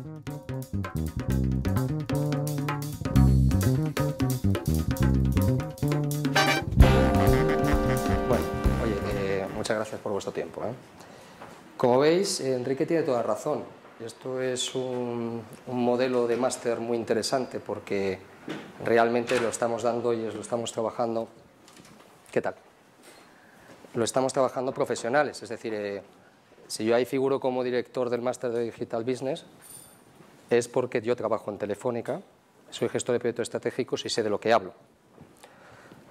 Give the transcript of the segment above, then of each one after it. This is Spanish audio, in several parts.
Bueno, oye, eh, muchas gracias por vuestro tiempo. ¿eh? Como veis, eh, Enrique tiene toda razón. Esto es un, modelo de máster muy interesante porque realmente lo estamos dando y lo estamos trabajando. ¿Qué tal? Lo estamos trabajando profesionales, es decir, si yo ahí figuro como director del máster de Digital Business, es porque yo trabajo en Telefónica, soy gestor de proyectos estratégicos y sé de lo que hablo.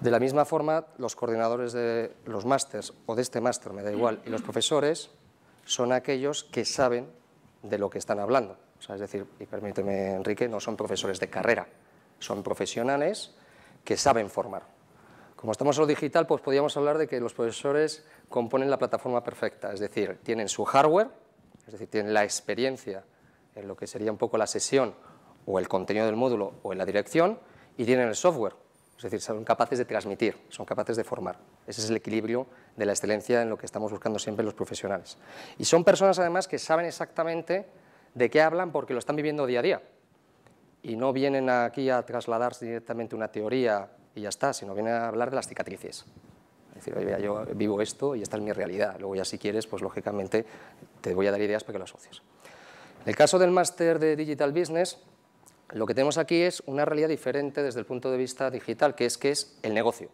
De la misma forma, los coordinadores de los másters o de este máster, me da igual, y los profesores son aquellos que saben de lo que están hablando. es decir, y permíteme, Enrique, no son profesores de carrera, son profesionales que saben formar. Como estamos en lo digital, pues podríamos hablar de que los profesores componen la plataforma perfecta, es decir, tienen su hardware, es decir, tienen la experiencia en lo que sería un poco la sesión o el contenido del módulo o en la dirección, y tienen el software, es decir, son capaces de transmitir, son capaces de formar. Ese es el equilibrio de la excelencia en lo que estamos buscando siempre los profesionales. Y son personas además que saben exactamente de qué hablan porque lo están viviendo día a día. Y no vienen aquí a trasladarse directamente una teoría y ya está, sino vienen a hablar de las cicatrices. Es decir, yo vivo esto y esta es mi realidad. Luego ya si quieres, pues lógicamente te voy a dar ideas para que lo asocies. El caso del máster de Digital Business, lo que tenemos aquí es una realidad diferente desde el punto de vista digital, que es que es el negocio.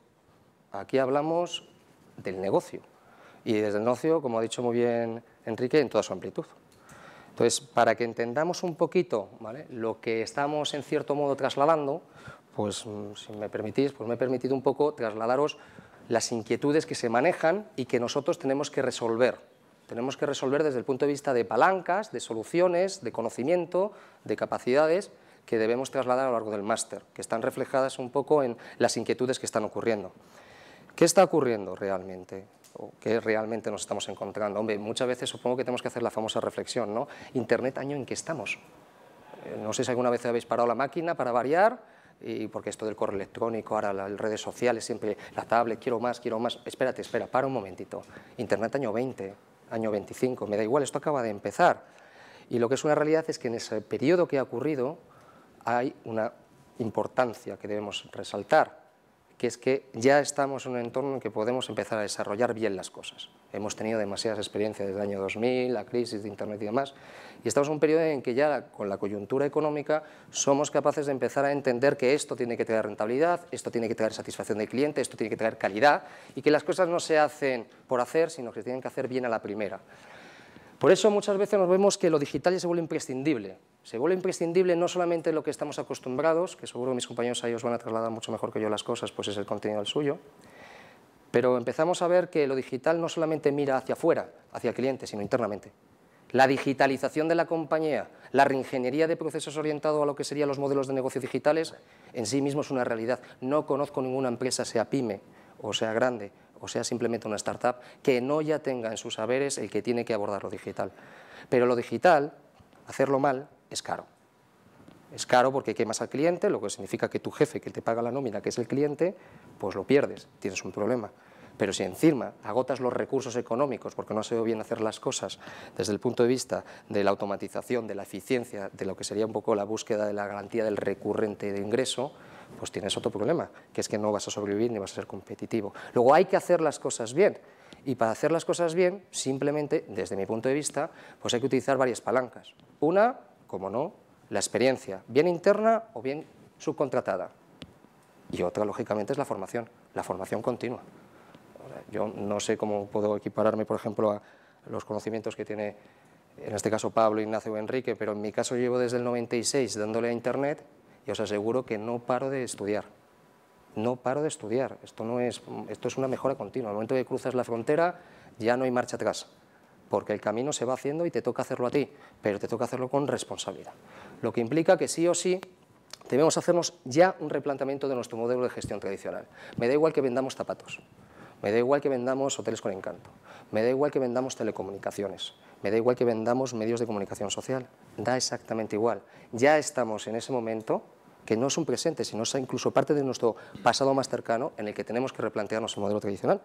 Aquí hablamos del negocio y desde el negocio, como ha dicho muy bien Enrique, en toda su amplitud. Entonces, para que entendamos un poquito lo que estamos en cierto modo trasladando, pues mm, si me permitís, pues me he permitido un poco trasladaros las inquietudes que se manejan y que nosotros tenemos que resolver tenemos que resolver desde el punto de vista de palancas, de soluciones, de conocimiento, de capacidades que debemos trasladar a lo largo del máster, que están reflejadas un poco en las inquietudes que están ocurriendo. ¿Qué está ocurriendo realmente? ¿Qué realmente nos estamos encontrando? Hombre, muchas veces supongo que tenemos que hacer la famosa reflexión, ¿no? Internet, año en que estamos. Eh, no sé si alguna vez habéis parado la máquina para variar, y porque esto del correo electrónico, ahora las redes sociales, siempre la tablet, quiero más, quiero más. Espérate, espera, para un momentito. Internet año 20, año 25, me da igual, esto acaba de empezar. Y lo que es una realidad es que en ese periodo que ha ocurrido hay una importancia que debemos resaltar que es que ya estamos en un entorno en que podemos empezar a desarrollar bien las cosas. Hemos tenido demasiadas experiencias desde el año 2000, la crisis de Internet y demás, y estamos en un periodo en que ya con la coyuntura económica somos capaces de empezar a entender que esto tiene que tener rentabilidad, esto tiene que tener satisfacción del cliente, esto tiene que tener calidad, y que las cosas no se hacen por hacer, sino que se tienen que hacer bien a la primera. Por eso muchas veces nos vemos que lo digital ya se vuelve imprescindible, se vuelve imprescindible no solamente lo que estamos acostumbrados, que seguro mis compañeros ahí os van a trasladar mucho mejor que yo las cosas, pues es el contenido del suyo, pero empezamos a ver que lo digital no solamente mira hacia afuera, hacia el cliente, sino internamente. La digitalización de la compañía, la reingeniería de procesos orientado a lo que serían los modelos de negocio digitales, en sí mismo es una realidad. No conozco ninguna empresa, sea pyme o sea grande, o sea simplemente una startup, que no ya tenga en sus saberes el que tiene que abordar lo digital. Pero lo digital, hacerlo mal, es caro. Es caro porque quemas al cliente, lo que significa que tu jefe que te paga la nómina, que es el cliente, pues lo pierdes, tienes un problema. Pero si encima agotas los recursos económicos porque no has sido bien hacer las cosas desde el punto de vista de la automatización, de la eficiencia, de lo que sería un poco la búsqueda de la garantía del recurrente de ingreso, pues tienes otro problema, que es que no vas a sobrevivir ni vas a ser competitivo. Luego hay que hacer las cosas bien. Y para hacer las cosas bien, simplemente, desde mi punto de vista, pues hay que utilizar varias palancas. Una, como no, la experiencia, bien interna o bien subcontratada. Y otra, lógicamente, es la formación, la formación continua. Yo no sé cómo puedo equipararme, por ejemplo, a los conocimientos que tiene, en este caso, Pablo, Ignacio o Enrique, pero en mi caso llevo desde el 96 dándole a Internet y os aseguro que no paro de estudiar. No paro de estudiar. Esto, no es, esto es una mejora continua. Al momento que cruzas la frontera ya no hay marcha atrás porque el camino se va haciendo y te toca hacerlo a ti, pero te toca hacerlo con responsabilidad. Lo que implica que sí o sí debemos hacernos ya un replanteamiento de nuestro modelo de gestión tradicional. Me da igual que vendamos zapatos, me da igual que vendamos hoteles con encanto, me da igual que vendamos telecomunicaciones, me da igual que vendamos medios de comunicación social, da exactamente igual. Ya estamos en ese momento que no es un presente, sino es incluso parte de nuestro pasado más cercano en el que tenemos que replantearnos el modelo tradicional.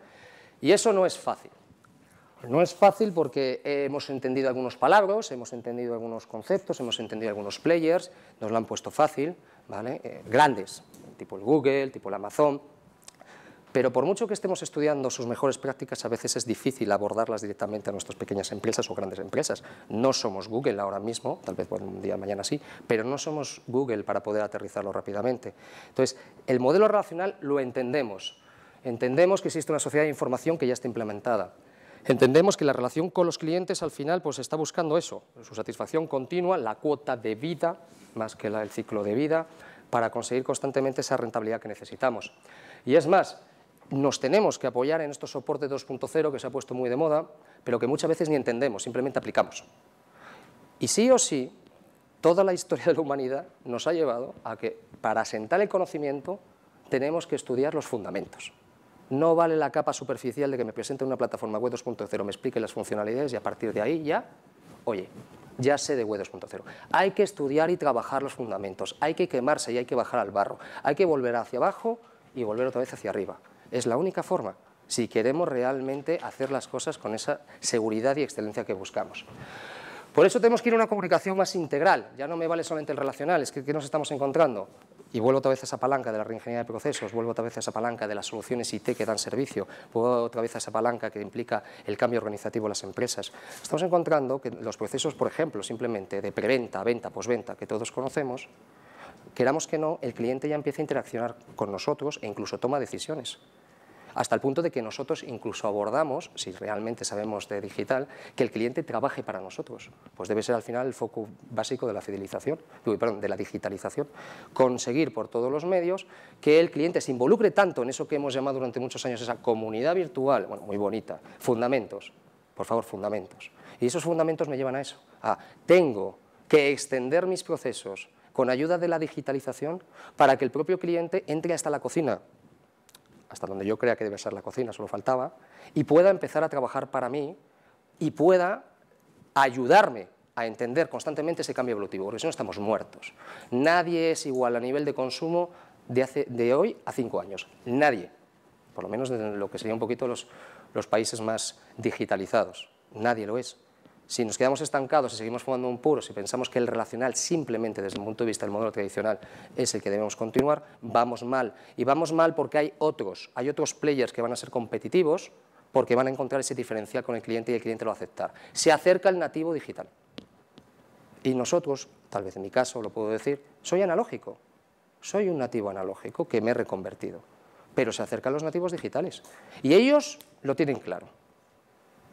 Y eso no es fácil. No es fácil porque eh, hemos entendido algunos palabras, hemos entendido algunos conceptos, hemos entendido algunos players, nos lo han puesto fácil, ¿vale? Eh, grandes, tipo el Google, tipo el Amazon, pero por mucho que estemos estudiando sus mejores prácticas, a veces es difícil abordarlas directamente a nuestras pequeñas empresas o grandes empresas. No somos Google ahora mismo, tal vez un día mañana sí, pero no somos Google para poder aterrizarlo rápidamente. Entonces, el modelo relacional lo entendemos. Entendemos que existe una sociedad de información que ya está implementada Entendemos que la relación con los clientes al final pues está buscando eso, su satisfacción continua, la cuota de vida más que el ciclo de vida para conseguir constantemente esa rentabilidad que necesitamos. Y es más, nos tenemos que apoyar en estos soportes 2.0 que se ha puesto muy de moda, pero que muchas veces ni entendemos, simplemente aplicamos. Y sí o sí, toda la historia de la humanidad nos ha llevado a que para asentar el conocimiento tenemos que estudiar los fundamentos. No vale la capa superficial de que me presente una plataforma web 2.0, me explique las funcionalidades y a partir de ahí ya, oye, ya sé de web 2.0. Hay que estudiar y trabajar los fundamentos, hay que quemarse y hay que bajar al barro, hay que volver hacia abajo y volver otra vez hacia arriba. Es la única forma si queremos realmente hacer las cosas con esa seguridad y excelencia que buscamos. Por eso tenemos que ir a una comunicación más integral. Ya no me vale solamente el relacional, es que ¿qué nos estamos encontrando? y vuelvo otra vez a esa palanca de la reingeniería de procesos, vuelvo otra vez a esa palanca de las soluciones IT que dan servicio, vuelvo otra vez a esa palanca que implica el cambio organizativo de las empresas. Estamos encontrando que los procesos, por ejemplo, simplemente de preventa, venta, posventa, que todos conocemos, queramos que no, el cliente ya empieza a interaccionar con nosotros e incluso toma decisiones hasta el punto de que nosotros incluso abordamos, si realmente sabemos de digital, que el cliente trabaje para nosotros. Pues debe ser al final el foco básico de la fidelización, de la digitalización. Conseguir por todos los medios que el cliente se involucre tanto en eso que hemos llamado durante muchos años esa comunidad virtual, bueno, muy bonita, fundamentos, por favor, fundamentos. Y esos fundamentos me llevan a eso, a tengo que extender mis procesos con ayuda de la digitalización para que el propio cliente entre hasta la cocina hasta donde yo crea que debe ser la cocina, solo faltaba, y pueda empezar a trabajar para mí y pueda ayudarme a entender constantemente ese cambio evolutivo, porque si no estamos muertos. Nadie es igual a nivel de consumo de, hace, de hoy a cinco años, nadie, por lo menos en lo que sería un poquito los países más digitalizados, nadie lo es. Si nos quedamos estancados, y seguimos fumando un puro, si pensamos que el relacional simplemente desde el punto de vista del modelo tradicional es el que debemos continuar, vamos mal. Y vamos mal porque hay otros, hay otros players que van a ser competitivos porque van a encontrar ese diferencial con el cliente y el cliente lo va a aceptar. Se acerca el nativo digital. Y nosotros, tal vez en mi caso lo puedo decir, soy analógico. Soy un nativo analógico que me he reconvertido. Pero se acercan los nativos digitales. Y ellos lo tienen claro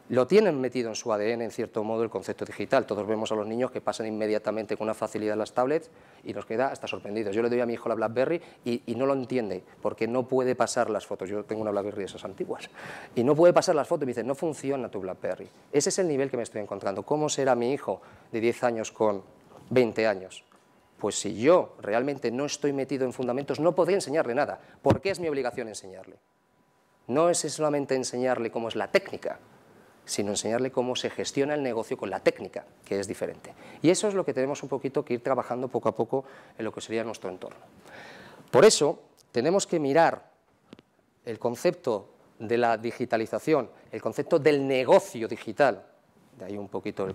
lo tienen metido en su ADN, en cierto modo, el concepto digital. Todos vemos a los niños que pasan inmediatamente con una facilidad las tablets y nos queda hasta sorprendidos. Yo le doy a mi hijo la BlackBerry y, no lo entiende, porque no puede pasar las fotos. Yo tengo una BlackBerry de esas antiguas. Y no puede pasar las fotos. Y me dice, no funciona tu BlackBerry. Ese es el nivel que me estoy encontrando. ¿Cómo será mi hijo de 10 años con 20 años? Pues si yo realmente no estoy metido en fundamentos, no podría enseñarle nada. ¿Por qué es mi obligación enseñarle? No es solamente enseñarle cómo es la técnica, sino enseñarle cómo se gestiona el negocio con la técnica, que es diferente. Y eso es lo que tenemos un poquito que ir trabajando poco a poco en lo que sería nuestro entorno. Por eso, tenemos que mirar el concepto de la digitalización, el concepto del negocio digital, de ahí un poquito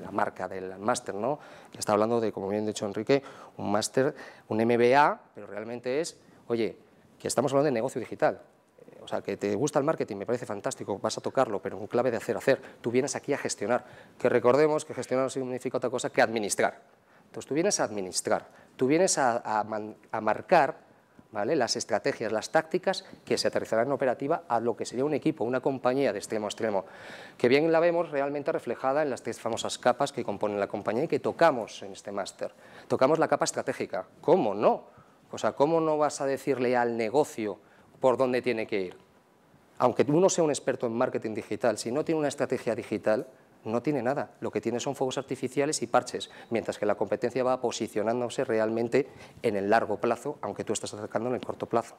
la marca del máster, ¿no? que está hablando de, como bien ha dicho Enrique, un máster, un MBA, pero realmente es, oye, que estamos hablando de negocio digital, o sea, que te gusta el marketing, me parece fantástico, vas a tocarlo, pero un clave de hacer, hacer. Tú vienes aquí a gestionar. Que recordemos que gestionar no significa otra cosa que administrar. Entonces tú vienes a administrar, tú vienes a, marcar ¿vale? las estrategias, las tácticas que se aterrizarán en operativa a lo que sería un equipo, una compañía de extremo a extremo, que bien la vemos realmente reflejada en las tres famosas capas que componen la compañía y que tocamos en este máster. Tocamos la capa estratégica. ¿Cómo no? O sea, ¿cómo no vas a decirle al negocio por dónde tiene que ir. Aunque uno sea un experto en marketing digital, si no tiene una estrategia digital, no tiene nada. Lo que tiene son fuegos artificiales y parches, mientras que la competencia va posicionándose realmente en el largo plazo, aunque tú estás atacando en el corto plazo.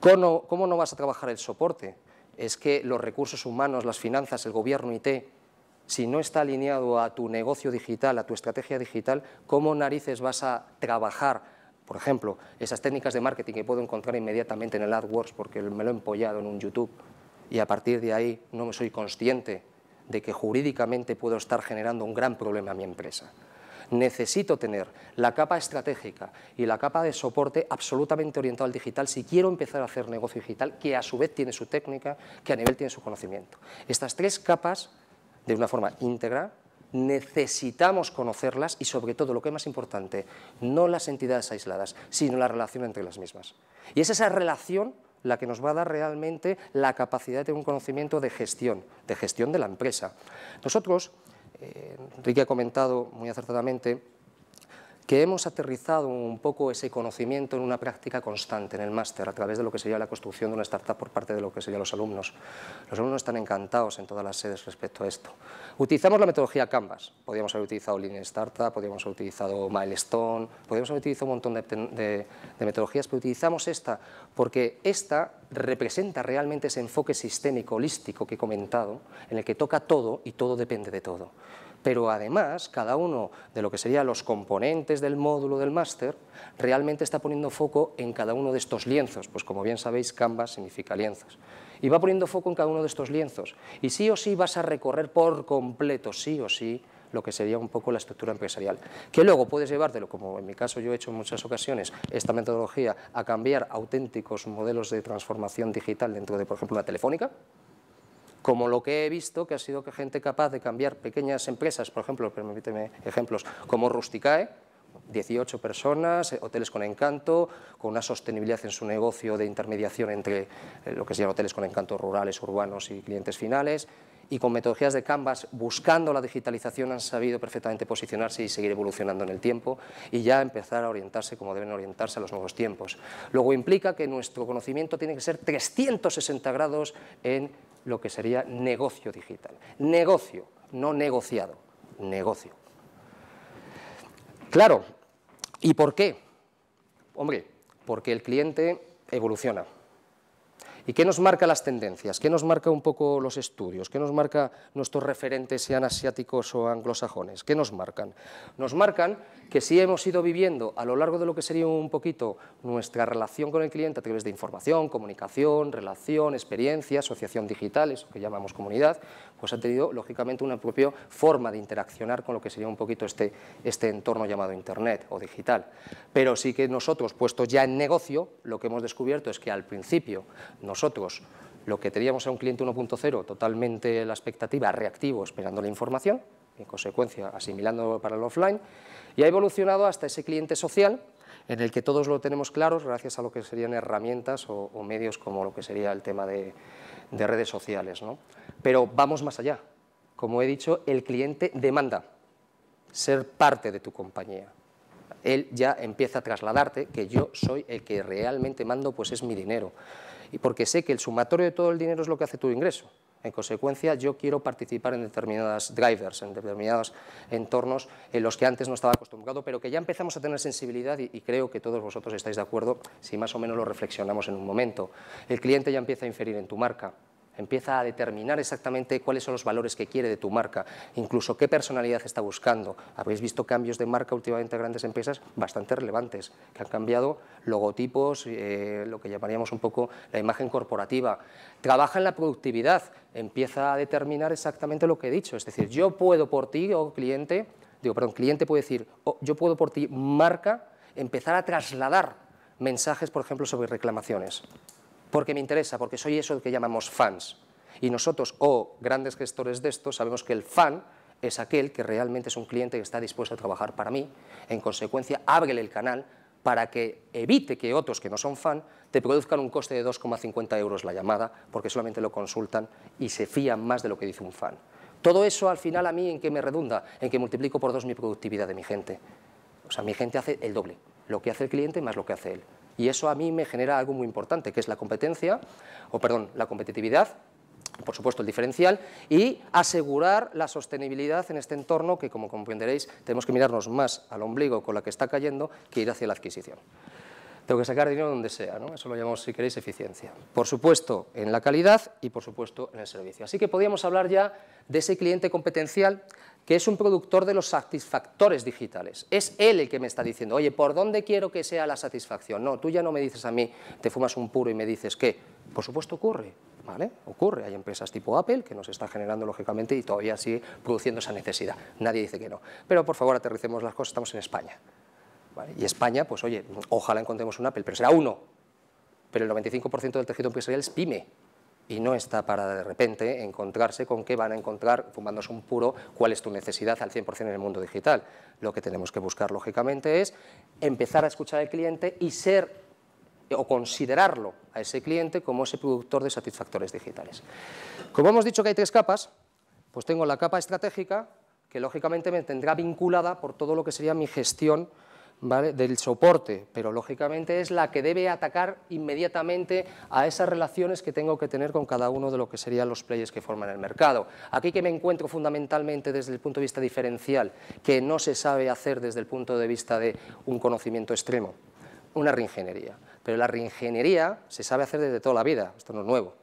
¿Cómo, cómo no vas a trabajar el soporte? Es que los recursos humanos, las finanzas, el gobierno IT, si no está alineado a tu negocio digital, a tu estrategia digital, ¿cómo narices vas a trabajar por ejemplo, esas técnicas de marketing que puedo encontrar inmediatamente en el AdWords porque me lo he empollado en un YouTube y a partir de ahí no me soy consciente de que jurídicamente puedo estar generando un gran problema a mi empresa. Necesito tener la capa estratégica y la capa de soporte absolutamente orientada al digital si quiero empezar a hacer negocio digital, que a su vez tiene su técnica, que a nivel tiene su conocimiento. Estas tres capas, de una forma íntegra, necesitamos conocerlas y sobre todo, lo que es más importante, no las entidades aisladas, sino la relación entre las mismas. Y es esa relación la que nos va a dar realmente la capacidad de un conocimiento de gestión, de gestión de la empresa. Nosotros, eh, Enrique ha comentado muy acertadamente, que hemos aterrizado un poco ese conocimiento en una práctica constante en el máster, a través de lo que sería la construcción de una startup por parte de lo que serían los alumnos. Los alumnos están encantados en todas las sedes respecto a esto. Utilizamos la metodología Canvas, podríamos haber utilizado Lean Startup, podríamos haber utilizado Milestone, podríamos haber utilizado un montón de, de metodologías, pero utilizamos esta porque esta representa realmente ese enfoque sistémico, holístico que he comentado, en el que toca todo y todo depende de todo pero además cada uno de lo que serían los componentes del módulo del máster realmente está poniendo foco en cada uno de estos lienzos, pues como bien sabéis Canvas significa lienzos, y va poniendo foco en cada uno de estos lienzos, y sí o sí vas a recorrer por completo, sí o sí, lo que sería un poco la estructura empresarial, que luego puedes llevártelo, como en mi caso yo he hecho en muchas ocasiones, esta metodología a cambiar auténticos modelos de transformación digital dentro de, por ejemplo, la telefónica, como lo que he visto, que ha sido gente capaz de cambiar pequeñas empresas, por ejemplo, permíteme ejemplos, como Rusticae, 18 personas, hoteles con encanto, con una sostenibilidad en su negocio de intermediación entre eh, lo que se llama hoteles con encanto rurales, urbanos y clientes finales, y con metodologías de Canvas, buscando la digitalización, han sabido perfectamente posicionarse y seguir evolucionando en el tiempo y ya empezar a orientarse como deben orientarse a los nuevos tiempos. Luego implica que nuestro conocimiento tiene que ser 360 grados en lo que sería negocio digital. Negocio, no negociado, negocio. Claro, ¿y por qué? Hombre, porque el cliente evoluciona ¿Y qué nos marca las tendencias? ¿Qué nos marca un poco los estudios? ¿Qué nos marca nuestros referentes, sean asiáticos o anglosajones? ¿Qué nos marcan? Nos marcan que si hemos ido viviendo a lo largo de lo que sería un poquito nuestra relación con el cliente a través de información, comunicación, relación, experiencia, asociación digital, eso que llamamos comunidad, pues ha tenido lógicamente una propia forma de interaccionar con lo que sería un poquito este, este entorno llamado Internet o digital. Pero sí que nosotros, puestos ya en negocio, lo que hemos descubierto es que al principio nosotros lo que teníamos era un cliente 1.0 totalmente la expectativa, reactivo, esperando la información, en consecuencia asimilando para el offline, y ha evolucionado hasta ese cliente social en el que todos lo tenemos claros gracias a lo que serían herramientas o medios como lo que sería el tema de, de redes sociales. ¿no? Pero vamos más allá. Como he dicho, el cliente demanda ser parte de tu compañía. Él ya empieza a trasladarte que yo soy el que realmente mando, pues es mi dinero. Y porque sé que el sumatorio de todo el dinero es lo que hace tu ingreso. En consecuencia, yo quiero participar en determinadas drivers, en determinados entornos en los que antes no estaba acostumbrado, pero que ya empezamos a tener sensibilidad y, y, creo que todos vosotros estáis de acuerdo si más o menos lo reflexionamos en un momento. El cliente ya empieza a inferir en tu marca empieza a determinar exactamente cuáles son los valores que quiere de tu marca, incluso qué personalidad está buscando. Habéis visto cambios de marca últimamente en grandes empresas bastante relevantes, que han cambiado logotipos, eh, lo que llamaríamos un poco la imagen corporativa. Trabaja en la productividad, empieza a determinar exactamente lo que he dicho, es decir, yo puedo por ti, o cliente, digo, perdón, cliente puede decir, oh, yo puedo por ti, marca, empezar a trasladar mensajes, por ejemplo, sobre reclamaciones porque me interesa, porque soy eso que llamamos fans. Y nosotros, o grandes gestores de esto, sabemos que el fan es aquel que realmente es un cliente que está dispuesto a trabajar para mí. En consecuencia, ábrele el canal para que evite que otros que no son fan te produzcan un coste de 2,50 euros la llamada, porque solamente lo consultan y se fían más de lo que dice un fan. Todo eso al final a mí en qué me redunda, en que multiplico por dos mi productividad de mi gente. O sea, mi gente hace el doble, lo que hace el cliente más lo que hace él. Y eso a mí me genera algo muy importante, que es la competencia, o perdón, la competitividad por supuesto, el diferencial, y asegurar la sostenibilidad en este entorno que, como comprenderéis, tenemos que mirarnos más al ombligo con la que está cayendo que ir hacia la adquisición tengo que sacar dinero donde sea, ¿no? eso lo llamamos, si queréis, eficiencia. Por supuesto, en la calidad y, por supuesto, en el servicio. Así que podríamos hablar ya de ese cliente competencial que es un productor de los satisfactores digitales. Es él el que me está diciendo, oye, ¿por dónde quiero que sea la satisfacción? No, tú ya no me dices a mí, te fumas un puro y me dices que, por supuesto ocurre, ¿vale? Ocurre, hay empresas tipo Apple que nos está generando lógicamente y todavía sigue produciendo esa necesidad. Nadie dice que no. Pero por favor aterricemos las cosas, estamos en España. Y España, pues oye, ojalá encontremos un Apple, pero será uno. Pero el 95% del tejido empresarial es pyme y no está para de repente encontrarse con qué van a encontrar fumándose un puro, cuál es tu necesidad al 100% en el mundo digital. Lo que tenemos que buscar, lógicamente, es empezar a escuchar al cliente y ser o considerarlo a ese cliente como ese productor de satisfactores digitales. Como hemos dicho que hay tres capas, pues tengo la capa estratégica, que lógicamente me tendrá vinculada por todo lo que sería mi gestión del soporte, pero lógicamente es la que debe atacar inmediatamente a esas relaciones que tengo que tener con cada uno de lo que serían los players que forman el mercado. Aquí que me encuentro fundamentalmente desde el punto de vista diferencial, que no se sabe hacer desde el punto de vista de un conocimiento extremo, una reingeniería. Pero la reingeniería se sabe hacer desde toda la vida, esto no es nuevo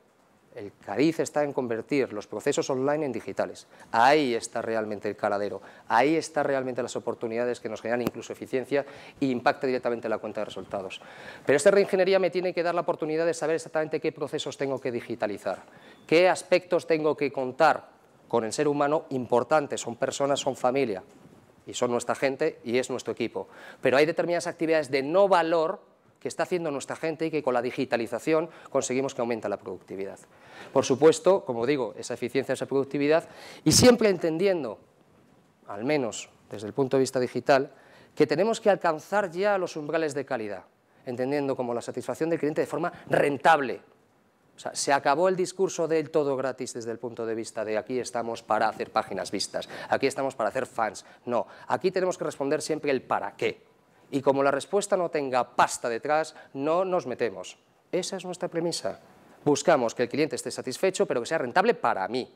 el cariz está en convertir los procesos online en digitales. Ahí está realmente el caladero, ahí están realmente las oportunidades que nos generan incluso eficiencia e impacta directamente la cuenta de resultados. Pero esta reingeniería me tiene que dar la oportunidad de saber exactamente qué procesos tengo que digitalizar, qué aspectos tengo que contar con el ser humano importante. son personas, son familia, y son nuestra gente y es nuestro equipo. Pero hay determinadas actividades de no valor que está haciendo nuestra gente y que con la digitalización conseguimos que aumenta la productividad. Por supuesto, como digo, esa eficiencia, esa productividad, y siempre entendiendo, al menos desde el punto de vista digital, que tenemos que alcanzar ya los umbrales de calidad, entendiendo como la satisfacción del cliente de forma rentable, o sea, se acabó el discurso del todo gratis desde el punto de vista de aquí estamos para hacer páginas vistas, aquí estamos para hacer fans. No, aquí tenemos que responder siempre el para qué y como la respuesta no tenga pasta detrás, no nos metemos. Esa es nuestra premisa. Buscamos que el cliente esté satisfecho, pero que sea rentable para mí.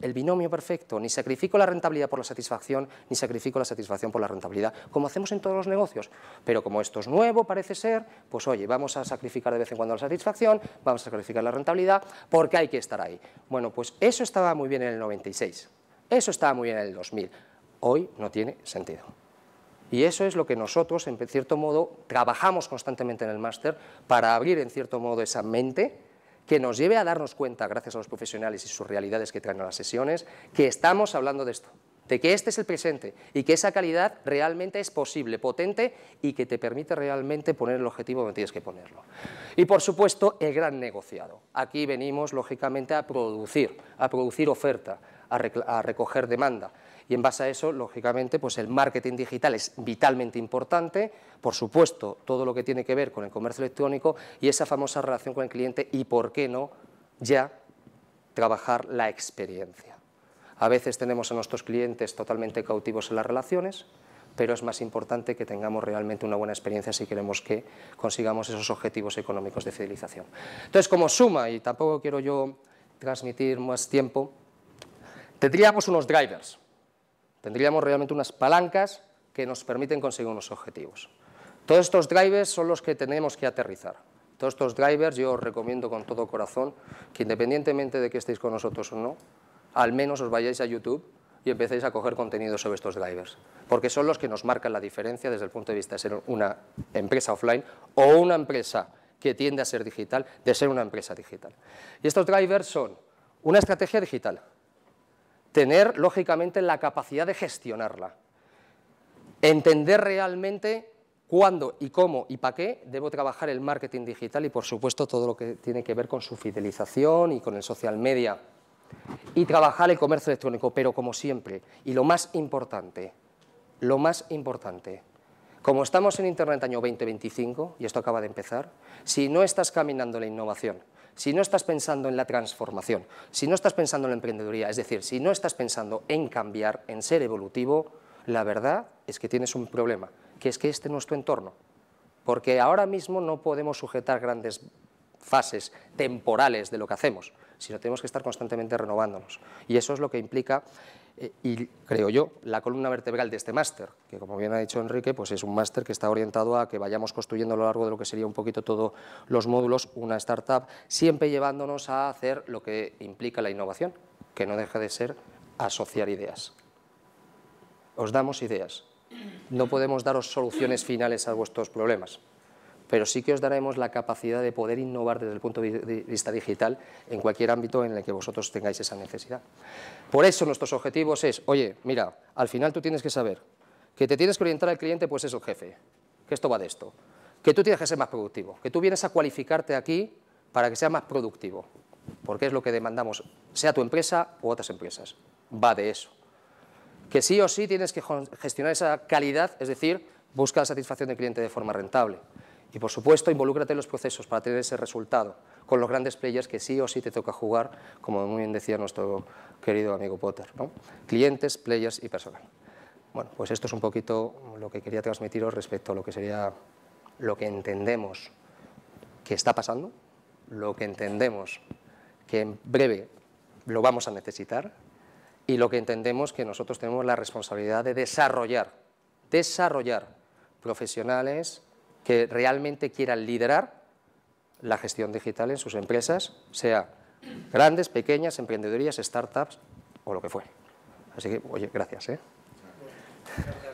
El binomio perfecto, ni sacrifico la rentabilidad por la satisfacción, ni sacrifico la satisfacción por la rentabilidad, como hacemos en todos los negocios. Pero como esto es nuevo, parece ser, pues oye, vamos a sacrificar de vez en cuando la satisfacción, vamos a sacrificar la rentabilidad, porque hay que estar ahí. Bueno, pues eso estaba muy bien en el 96, eso estaba muy bien en el 2000, hoy no tiene sentido. Y eso es lo que nosotros, en cierto modo, trabajamos constantemente en el máster para abrir, en cierto modo, esa mente que nos lleve a darnos cuenta, gracias a los profesionales y sus realidades que traen a las sesiones, que estamos hablando de esto, de que este es el presente y que esa calidad realmente es posible, potente y que te permite realmente poner el objetivo donde tienes que ponerlo. Y por supuesto, el gran negociado. Aquí venimos, lógicamente, a producir, a producir oferta, a recoger demanda, y en base a eso, lógicamente, pues el marketing digital es vitalmente importante, por supuesto, todo lo que tiene que ver con el comercio electrónico y esa famosa relación con el cliente y, por qué no, ya trabajar la experiencia. A veces tenemos a nuestros clientes totalmente cautivos en las relaciones, pero es más importante que tengamos realmente una buena experiencia si queremos que consigamos esos objetivos económicos de fidelización. Entonces, como suma, y tampoco quiero yo transmitir más tiempo, tendríamos unos drivers, Tendríamos realmente unas palancas que nos permiten conseguir unos objetivos. Todos estos drivers son los que tenemos que aterrizar. Todos estos drivers yo os recomiendo con todo corazón que independientemente de que estéis con nosotros o no, al menos os vayáis a YouTube y empecéis a coger contenido sobre estos drivers, porque son los que nos marcan la diferencia desde el punto de vista de ser una empresa offline o una empresa que tiende a ser digital, de ser una empresa digital. Y estos drivers son una estrategia digital, tener, lógicamente, la capacidad de gestionarla, entender realmente cuándo y cómo y para qué debo trabajar el marketing digital y, por supuesto, todo lo que tiene que ver con su fidelización y con el social media, y trabajar el comercio electrónico, pero como siempre, y lo más importante, lo más importante, como estamos en Internet año 2025, y esto acaba de empezar, si no estás caminando la innovación, si no estás pensando en la transformación, si no estás pensando en la emprendeduría, es decir, si no estás pensando en cambiar, en ser evolutivo, la verdad es que tienes un problema, que es que este no es tu entorno. Porque ahora mismo no podemos sujetar grandes fases temporales de lo que hacemos sino tenemos que estar constantemente renovándonos. Y eso es lo que implica, eh, y creo yo, la columna vertebral de este máster, que como bien ha dicho Enrique, pues es un máster que está orientado a que vayamos construyendo a lo largo de lo que sería un poquito todos los módulos una startup, siempre llevándonos a hacer lo que implica la innovación, que no deja de ser asociar ideas. Os damos ideas, no podemos daros soluciones finales a vuestros problemas pero sí que os daremos la capacidad de poder innovar desde el punto de vista digital en cualquier ámbito en el que vosotros tengáis esa necesidad. Por eso nuestros objetivos es, oye, mira, al final tú tienes que saber que te tienes que orientar al cliente, pues es el jefe, que esto va de esto, que tú tienes que ser más productivo, que tú vienes a cualificarte aquí para que sea más productivo, porque es lo que demandamos, sea tu empresa u otras empresas, va de eso. Que sí o sí tienes que gestionar esa calidad, es decir, busca la satisfacción del cliente de forma rentable. Y por supuesto, involúcrate en los procesos para tener ese resultado con los grandes players que sí o sí te toca jugar, como muy bien decía nuestro querido amigo Potter, ¿no? clientes, players y personal. Bueno, pues esto es un poquito lo que quería transmitiros respecto a lo que sería lo que entendemos que está pasando, lo que entendemos que en breve lo vamos a necesitar y lo que entendemos que nosotros tenemos la responsabilidad de desarrollar, desarrollar profesionales, que realmente quieran liderar la gestión digital en sus empresas, sea grandes, pequeñas, emprendedorías, startups o lo que fue. Así que, oye, gracias. ¿eh?